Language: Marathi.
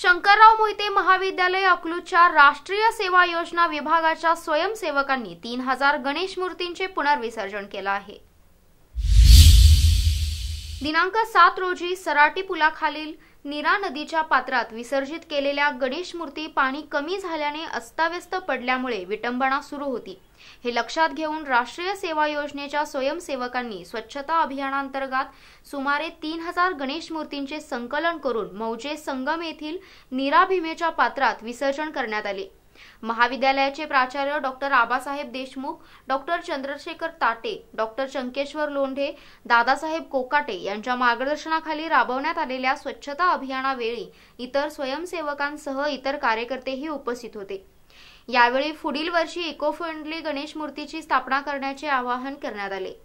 शंकरराव मोहिते महाविद्यालय अकलूजच्या राष्ट्रीय सेवा योजना विभागाच्या स्वयंसेवकांनी तीन हजार गणेश मूर्तींचे पुनर्विसर्जन केलं आहे दिनांक सात रोजी सराटी पुलाखालील नीरा नदीच्या पात्रात विसर्जित केलेल्या गणेश मूर्ती पाणी कमी झाल्याने अस्ताव्यस्त पडल्यामुळे विटंबना सुरू होती हे लक्षात घेऊन राष्ट्रीय सेवा योजनेच्या स्वयंसेवकांनी स्वच्छता अभियानांतर्गत सुमारे तीन हजार गणेश मूर्तींचे संकलन करून मौजे संगम येथील नीरा भीमेच्या पात्रात विसर्जन करण्यात आले महाविद्यालयाचे प्राचार्य doctor Abasaheb Deshmukh doctor Chandrashekhar Tate doctor Shankeshwar Londhe Dadasaheb Kokate यांच्या मार्गदर्शनाखाली राबवण्यात आलेल्या स्वच्छता अभियानावेळी इतर स्वयंसेवकांसह इतर कार्यकर्तेही उपस्थित होते यावेळी पुढील वर्षी इको फ्रेंडली गणेश मूर्तीची स्थापना करण्याचे आवाहन करण्यात आले